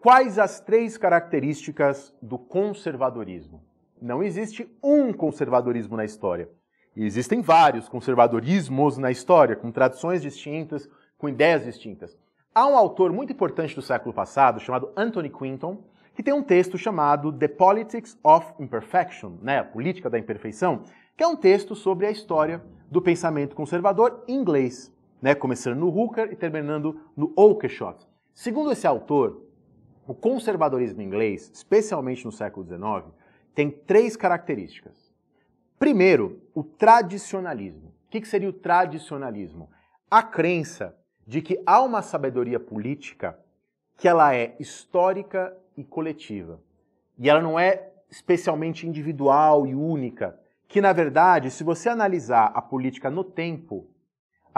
Quais as três características do conservadorismo? Não existe um conservadorismo na história. existem vários conservadorismos na história, com tradições distintas, com ideias distintas. Há um autor muito importante do século passado, chamado Anthony Quinton, que tem um texto chamado The Politics of Imperfection, né, a política da imperfeição, que é um texto sobre a história do pensamento conservador inglês, né, começando no Hooker e terminando no Oakeshott. Segundo esse autor, o conservadorismo inglês, especialmente no século XIX, tem três características. Primeiro, o tradicionalismo. O que seria o tradicionalismo? A crença de que há uma sabedoria política que ela é histórica e coletiva. E ela não é especialmente individual e única. Que, na verdade, se você analisar a política no tempo,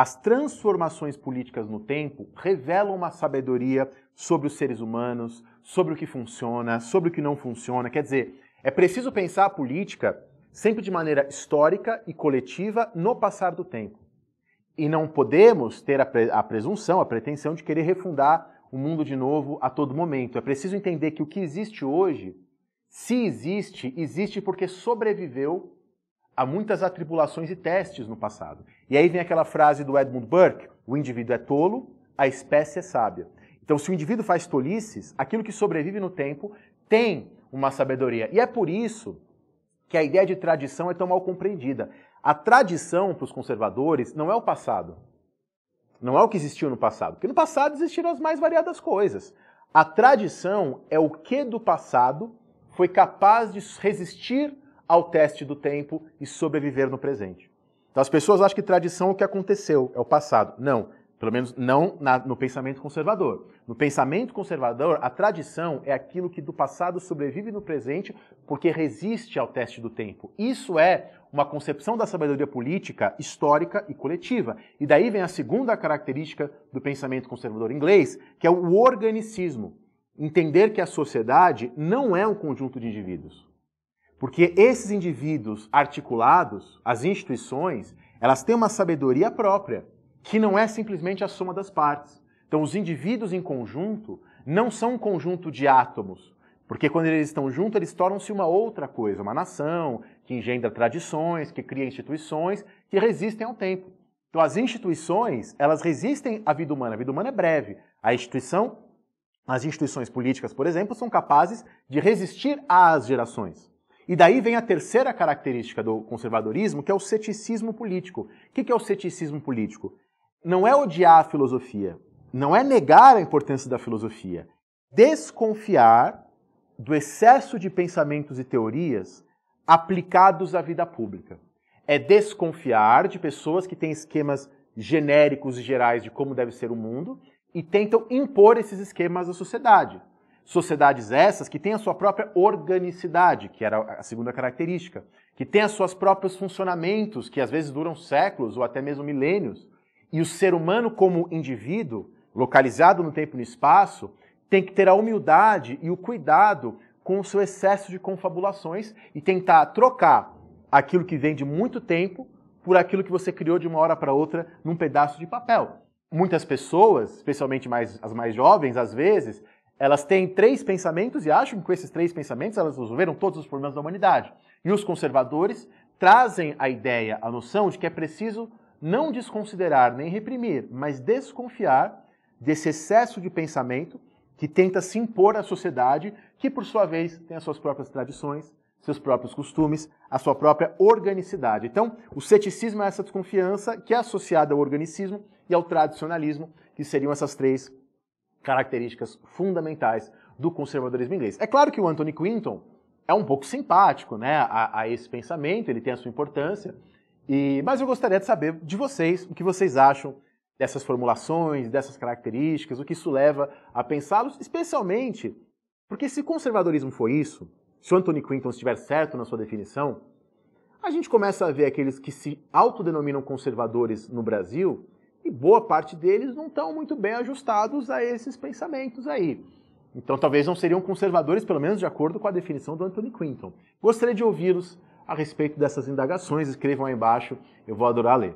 as transformações políticas no tempo revelam uma sabedoria sobre os seres humanos, sobre o que funciona, sobre o que não funciona. Quer dizer, é preciso pensar a política sempre de maneira histórica e coletiva no passar do tempo. E não podemos ter a, presunção, a pretensão de querer refundar o mundo de novo a todo momento. É preciso entender que o que existe hoje, se existe, existe porque sobreviveu a muitas atribulações e testes no passado. E aí vem aquela frase do Edmund Burke: o indivíduo é tolo, a espécie é sábia. Então, se o indivíduo faz tolices, aquilo que sobrevive no tempo tem uma sabedoria. E é por isso que a ideia de tradição é tão mal compreendida. A tradição para os conservadores não é o passado. Não é o que existiu no passado. Porque no passado existiram as mais variadas coisas. A tradição é o que do passado foi capaz de resistir ao teste do tempo e sobreviver no presente. Então as pessoas acham que tradição é o que aconteceu, é o passado. Não, pelo menos não na, no pensamento conservador. No pensamento conservador, a tradição é aquilo que do passado sobrevive no presente porque resiste ao teste do tempo. Isso é uma concepção da sabedoria política histórica e coletiva. E daí vem a segunda característica do pensamento conservador inglês, que é o organicismo. Entender que a sociedade não é um conjunto de indivíduos. Porque esses indivíduos articulados, as instituições, elas têm uma sabedoria própria, que não é simplesmente a soma das partes. Então, os indivíduos em conjunto não são um conjunto de átomos, porque quando eles estão juntos, eles tornam-se uma outra coisa, uma nação que engendra tradições, que cria instituições que resistem ao tempo. Então, as instituições, elas resistem à vida humana. A vida humana é breve. A instituição, as instituições políticas, por exemplo, são capazes de resistir às gerações. E daí vem a terceira característica do conservadorismo, que é o ceticismo político. O que é o ceticismo político? Não é odiar a filosofia, não é negar a importância da filosofia, desconfiar do excesso de pensamentos e teorias aplicados à vida pública. É desconfiar de pessoas que têm esquemas genéricos e gerais de como deve ser o mundo e tentam impor esses esquemas à sociedade sociedades essas que têm a sua própria organicidade, que era a segunda característica, que têm as suas próprios funcionamentos, que às vezes duram séculos ou até mesmo milênios, e o ser humano como indivíduo, localizado no tempo e no espaço, tem que ter a humildade e o cuidado com o seu excesso de confabulações e tentar trocar aquilo que vem de muito tempo por aquilo que você criou de uma hora para outra num pedaço de papel. Muitas pessoas, especialmente mais, as mais jovens, às vezes, elas têm três pensamentos e acham que com esses três pensamentos elas resolveram todos os problemas da humanidade. E os conservadores trazem a ideia, a noção de que é preciso não desconsiderar nem reprimir, mas desconfiar desse excesso de pensamento que tenta se impor à sociedade, que por sua vez tem as suas próprias tradições, seus próprios costumes, a sua própria organicidade. Então, o ceticismo é essa desconfiança que é associada ao organicismo e ao tradicionalismo, que seriam essas três características fundamentais do conservadorismo inglês. É claro que o Anthony Quinton é um pouco simpático né, a, a esse pensamento, ele tem a sua importância, e, mas eu gostaria de saber de vocês o que vocês acham dessas formulações, dessas características, o que isso leva a pensá-los, especialmente porque se conservadorismo for isso, se o Anthony Quinton estiver certo na sua definição, a gente começa a ver aqueles que se autodenominam conservadores no Brasil e boa parte deles não estão muito bem ajustados a esses pensamentos aí. Então talvez não seriam conservadores, pelo menos de acordo com a definição do Anthony Quinton. Gostaria de ouvi-los a respeito dessas indagações, escrevam aí embaixo, eu vou adorar ler.